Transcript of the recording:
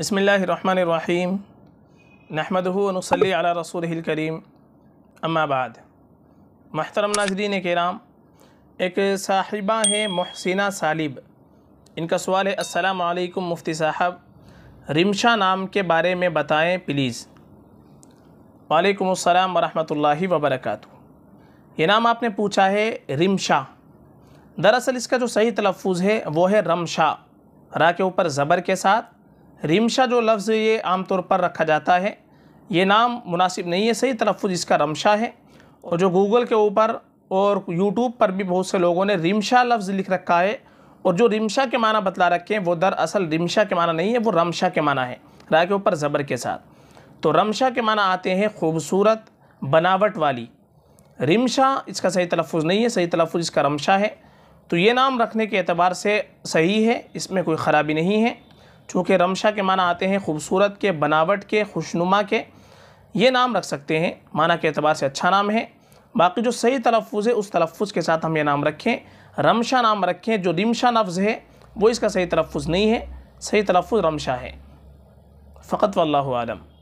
बसमीम नहमदनसली अला रसूल करीम अम्माबाद महतरम नाजरीन कराम एक साहिबा हैं महसिना सालिब इनका सवाल है असलकम मुफ्ती साहब रिमशा नाम के बारे में बताएं प्लीज़ वालेकुम अस्सलाम वरहमतुल्लाहि वबरकत ये नाम आपने पूछा है रिमशा दरअसल इसका जो सही तलफ़ है वो है रमशा रा के ऊपर ज़बर के साथ रिमशा जो लफ्ज़ ये आमतौर पर रखा जाता है ये नाम मुनासिब नहीं है सही तलफ़ इसका रमशा है और जो गूगल के ऊपर और यूट्यूब पर भी बहुत से लोगों ने रिमशा लफ्ज़ लिख रखा है और जो रिमशा के माना बतला रखे हैं वो दरअसल रिमशा के माना नहीं है वो रमशा के माना है राय के ऊपर ज़बर के साथ तो रमशा के माना आते हैं खूबसूरत बनावट वाली रिमशा इसका सही तलफ़ नहीं है सही तलफ़ इसका रमशा है तो ये नाम रखने के अतबार से सही है इसमें कोई ख़राबी नहीं है चूँकि रमशा के माना आते हैं खूबसूरत के बनावट के खुशनुमा के ये नाम रख सकते हैं माना के अतबार से अच्छा नाम है बाकी जो सही तलफ़ है उस तलफ़ के साथ हम ये नाम रखें रमशा नाम रखें जो रिमशा लफ्ज़ है वो इसका सही तलफ़ नहीं है सही तलफ़ रमशा है फ़कत वल्लम